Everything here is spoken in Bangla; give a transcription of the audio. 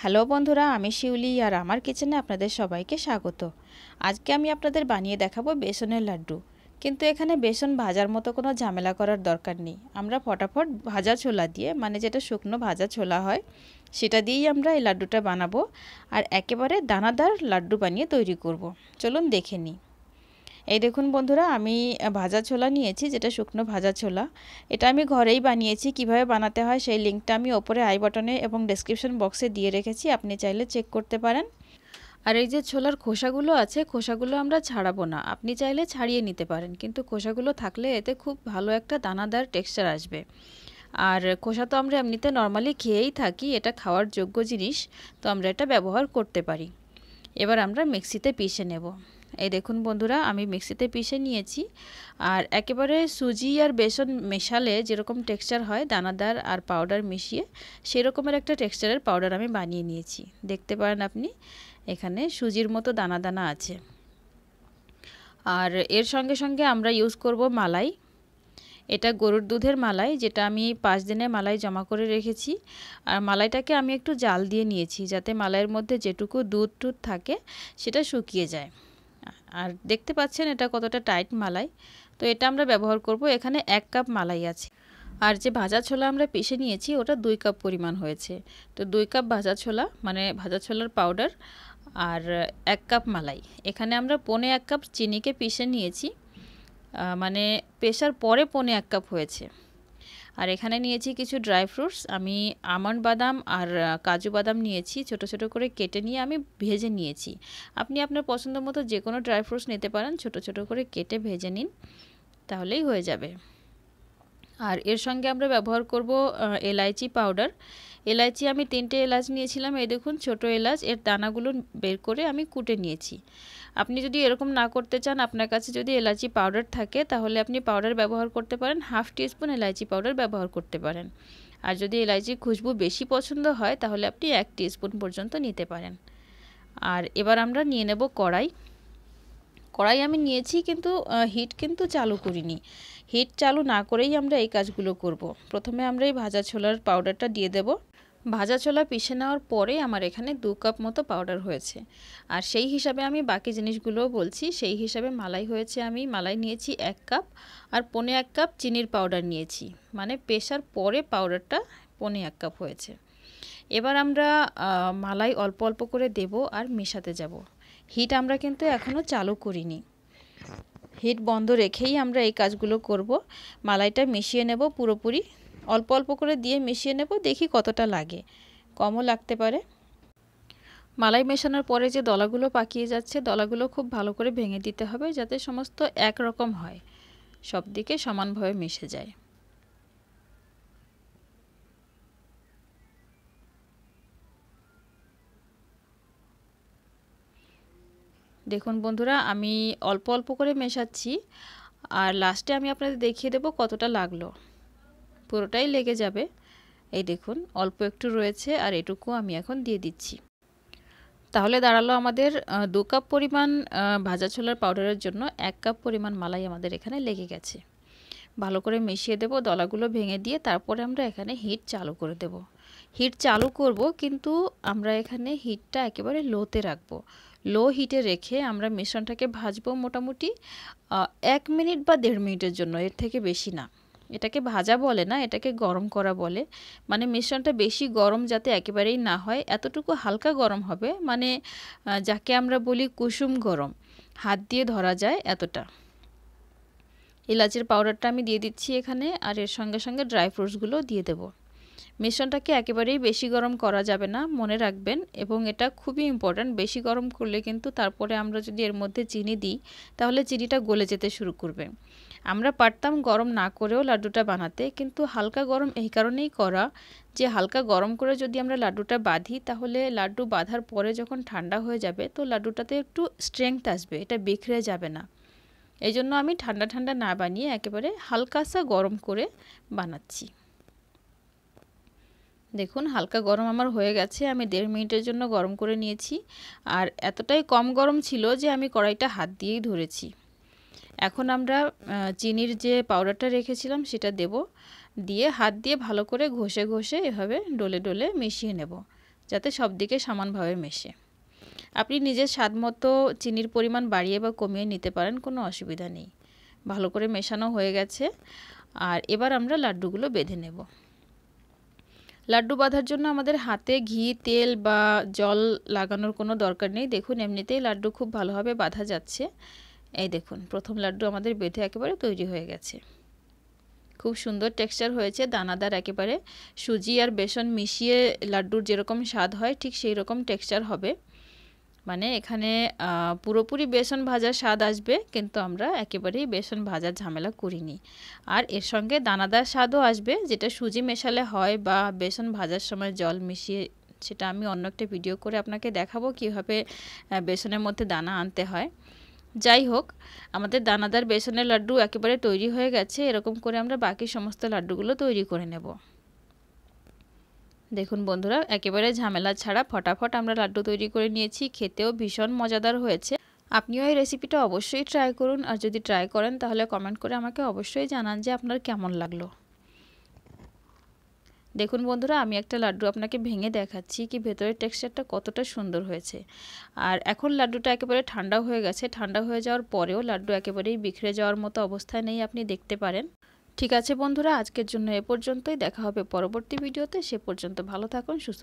হ্যালো বন্ধুরা আমি শিউলি আর আমার কিচেনে আপনাদের সবাইকে স্বাগত আজকে আমি আপনাদের বানিয়ে দেখাবো বেসনের লাড্ডু কিন্তু এখানে বেসন ভাজার মতো কোনো ঝামেলা করার দরকার নেই আমরা ফটাফট ভাজা ছোলা দিয়ে মানে যেটা শুকনো ভাজা ছোলা হয় সেটা দিয়েই আমরা এই লাড্ডুটা বানাবো আর একেবারে দানাদার লাড্ডু বানিয়ে তৈরি করব। চলুন দেখে নিই এই দেখুন বন্ধুরা আমি ভাজা ছোলা নিয়েছি যেটা শুকনো ভাজা ছোলা এটা আমি ঘরেই বানিয়েছি কিভাবে বানাতে হয় সেই লিঙ্কটা আমি ওপরে আই বাটনে এবং ডেসক্রিপশন বক্সে দিয়ে রেখেছি আপনি চাইলে চেক করতে পারেন আর এই যে ছোলার খোসাগুলো আছে খোসাগুলো আমরা ছাড়াবো না আপনি চাইলে ছাড়িয়ে নিতে পারেন কিন্তু খোসাগুলো থাকলে এতে খুব ভালো একটা দানাদার টেক্সচার আসবে আর খোসা তো আমরা এমনিতে নর্মালি খেয়েই থাকি এটা খাওয়ার যোগ্য জিনিস তো আমরা এটা ব্যবহার করতে পারি এবার আমরা মিক্সিতে পিষে নেব এই দেখুন বন্ধুরা আমি মিক্সিতে পিষে নিয়েছি আর একেবারে সুজি আর বেসন মেশালে যেরকম টেক্সচার হয় দানাদার আর পাউডার মিশিয়ে সেরকমের একটা টেক্সচারের পাউডার আমি বানিয়ে নিয়েছি দেখতে পারেন আপনি এখানে সুজির মতো দানা দানা আছে আর এর সঙ্গে সঙ্গে আমরা ইউজ করব মালাই এটা গরুর দুধের মালাই যেটা আমি পাঁচ দিনে মালাই জমা করে রেখেছি আর মালাইটাকে আমি একটু জাল দিয়ে নিয়েছি যাতে মালাইয়ের মধ্যে যেটুকু দুধ টুধ থাকে সেটা শুকিয়ে যায় আর দেখতে পাচ্ছেন এটা কতটা টাইট মালাই তো এটা আমরা ব্যবহার করব এখানে এক কাপ মালাই আছে আর যে ভাজা ছোলা আমরা পিষে নিয়েছি ওটা দুই কাপ পরিমাণ হয়েছে তো দুই কাপ ভাজা ছোলা মানে ভাজা ছোলার পাউডার আর এক কাপ মালাই এখানে আমরা পনে এক কাপ চিনিকে পিষে নিয়েছি মানে পেশার পরে পনে এক কাপ হয়েছে আর এখানে নিয়েছি কিছু ড্রাই ফ্রুটস আমি আমন্ড বাদাম আর কাজু বাদাম নিয়েছি ছোট ছোট করে কেটে নিয়ে আমি ভেজে নিয়েছি আপনি আপনার পছন্দ মতো যে কোনো ড্রাই ফ্রুটস নিতে পারেন ছোট ছোট করে কেটে ভেজে নিন তাহলেই হয়ে যাবে আর এর সঙ্গে আমরা ব্যবহার করব এলাইচি পাউডার এলাচি আমি তিনটে এলাচ নিয়েছিলাম এই দেখুন ছোট এলাচ এর দানাগুলো বের করে আমি কুটে নিয়েছি আপনি যদি এরকম না করতে চান আপনার কাছে যদি এলাচি পাউডার থাকে তাহলে আপনি পাউডার ব্যবহার করতে পারেন হাফ টিস্পুন এলাচি পাউডার ব্যবহার করতে পারেন আর যদি এলাচি খুশবু বেশি পছন্দ হয় তাহলে আপনি এক টিস্পুন পর্যন্ত নিতে পারেন আর এবার আমরা নিয়ে নেব কড়াই কড়াই আমি নিয়েছি কিন্তু হিট কিন্তু চালু করিনি হিট চালু না করেই আমরা এই কাজগুলো করব। প্রথমে আমরা এই ভাজা ছোলার পাউডারটা দিয়ে দেব ভাজা ছোলা পিষে নেওয়ার পরে আমার এখানে দু কাপ মতো পাউডার হয়েছে আর সেই হিসাবে আমি বাকি জিনিসগুলোও বলছি সেই হিসাবে মালাই হয়েছে আমি মালাই নিয়েছি এক কাপ আর পনে এক কাপ চিনির পাউডার নিয়েছি মানে পেশার পরে পাউডারটা পনে এক কাপ হয়েছে এবার আমরা মালাই অল্প অল্প করে দেব আর মেশাতে যাব হিট আমরা কিন্তু এখনও চালু করিনি হিট বন্ধ রেখেই আমরা এই কাজগুলো করব মালাইটা মিশিয়ে নেব পুরোপুরি অল্প অল্প করে দিয়ে মিশিয়ে নেব দেখি কতটা লাগে কমও লাগতে পারে মালাই মেশানোর পরে যে দলাগুলো পাকিয়ে যাচ্ছে দলাগুলো খুব ভালো করে ভেঙে দিতে হবে যাতে সমস্ত একরকম হয় সব দিকে সমানভাবে মিশে যায় দেখুন বন্ধুরা আমি অল্প অল্প করে মেশাচ্ছি আর লাস্টে আমি আপনাদের দেখিয়ে দেব কতটা লাগলো পুরোটাই লেগে যাবে এই দেখুন অল্প একটু রয়েছে আর এটুকু আমি এখন দিয়ে দিচ্ছি তাহলে দাঁড়ালো আমাদের দু কাপ পরিমাণ ভাজা ছোলার পাউডারের জন্য এক কাপ পরিমাণ মালাই আমাদের এখানে লেগে গেছে ভালো করে মিশিয়ে দেব দলাগুলো ভেঙে দিয়ে তারপরে আমরা এখানে হিট চালু করে দেব হিট চালু করব কিন্তু আমরা এখানে হিটটা একেবারে লোতে রাখব লো হিটে রেখে আমরা মিশ্রণটাকে ভাজবো মোটামুটি এক মিনিট বা দেড় মিনিটের জন্য এর থেকে বেশি না এটাকে ভাজা বলে না এটাকে গরম করা বলে মানে মিশ্রণটা বেশি গরম যাতে একেবারেই না হয় এতটুকু হালকা গরম হবে মানে যাকে আমরা বলি কুসুম গরম হাত দিয়ে ধরা যায় এতটা এলাচের পাউডারটা আমি দিয়ে দিচ্ছি এখানে আর এর সঙ্গে সঙ্গে ড্রাই ফ্রুটসগুলো দিয়ে দেবো মিশ্রণটাকে একেবারেই বেশি গরম করা যাবে না মনে রাখবেন এবং এটা খুবই ইম্পর্ট্যান্ট বেশি গরম করলে কিন্তু তারপরে আমরা যদি এর মধ্যে চিনি দিই তাহলে চিনিটা গলে যেতে শুরু করবে আমরা পারতাম গরম না করেও লাড্ডুটা বানাতে কিন্তু হালকা গরম এই কারণেই করা যে হালকা গরম করে যদি আমরা লাড্ডুটা বাঁধি তাহলে লাড্ডু বাঁধার পরে যখন ঠান্ডা হয়ে যাবে তো লাড্ডুটাতে একটু স্ট্রেংথ আসবে এটা বিখরে যাবে না এই জন্য আমি ঠান্ডা ঠান্ডা না বানিয়ে একেবারে হালকা সা গরম করে বানাচ্ছি দেখুন হালকা গরম আমার হয়ে গেছে আমি দেড় মিনিটের জন্য গরম করে নিয়েছি আর এতটাই কম গরম ছিল যে আমি কড়াইটা হাত দিয়েই ধরেছি এখন আমরা চিনির যে পাউডারটা রেখেছিলাম সেটা দেব দিয়ে হাত দিয়ে ভালো করে ঘষে ঘষে এভাবে ডলে ডলে মিশিয়ে নেব যাতে সব দিকে সমানভাবে মেশে আপনি নিজের স্বাদ মতো চিনির পরিমাণ বাড়িয়ে বা কমিয়ে নিতে পারেন কোনো অসুবিধা নেই ভালো করে মেশানো হয়ে গেছে আর এবার আমরা লাড্ডুগুলো বেঁধে নেব লাড্ডু বাঁধার জন্য আমাদের হাতে ঘি তেল বা জল লাগানোর কোনো দরকার নেই দেখুন এমনিতেই লাড্ডু খুব ভালোভাবে বাঁধা যাচ্ছে এই দেখুন প্রথম লাড্ডু আমাদের বেঁধে একেবারে তৈরি হয়ে গেছে খুব সুন্দর টেক্সচার হয়েছে দানাদার একেবারে সুজি আর বেসন মিশিয়ে লাড্ডুর যেরকম স্বাদ হয় ঠিক সেই রকম টেক্সচার হবে মানে এখানে পুরোপুরি বেসন ভাজার স্বাদ আসবে কিন্তু আমরা একেবারেই বেসন ভাজার ঝামেলা করিনি আর এর সঙ্গে দানাদার স্বাদও আসবে যেটা সুজি মেশালে হয় বা বেসন ভাজার সময় জল মিশিয়ে সেটা আমি অন্য একটা ভিডিও করে আপনাকে দেখাবো কিভাবে বেসনের মধ্যে দানা আনতে হয় যাই হোক আমাদের দানাদার বেসনের লাড্ডু একেবারে তৈরি হয়ে গেছে এরকম করে আমরা বাকি সমস্ত লাড্ডুগুলো তৈরি করে নেব দেখুন বন্ধুরা একেবারে ঝামেলা ছাড়া ফটাফট আমরা লাড্ডু তৈরি করে নিয়েছি খেতেও ভীষণ মজাদার হয়েছে আপনিও এই রেসিপিটা অবশ্যই ট্রাই করুন আর যদি ট্রাই করেন তাহলে কমেন্ট করে আমাকে অবশ্যই জানান যে আপনার কেমন লাগলো দেখুন বন্ধুরা আমি একটা লাড্ডু আপনাকে ভেঙে দেখাচ্ছি কি ভেতরের টেক্সচারটা কতটা সুন্দর হয়েছে আর এখন লাড্ডুটা একেবারে ঠান্ডা হয়ে গেছে ঠান্ডা হয়ে যাওয়ার পরেও লাড্ডু একেবারেই বিখরে যাওয়ার মতো অবস্থায় নেই আপনি দেখতে পারেন ঠিক আছে বন্ধুরা আজকের জন্য এ পর্যন্তই দেখা হবে পরবর্তী ভিডিওতে সে পর্যন্ত ভালো থাকুন সুস্থ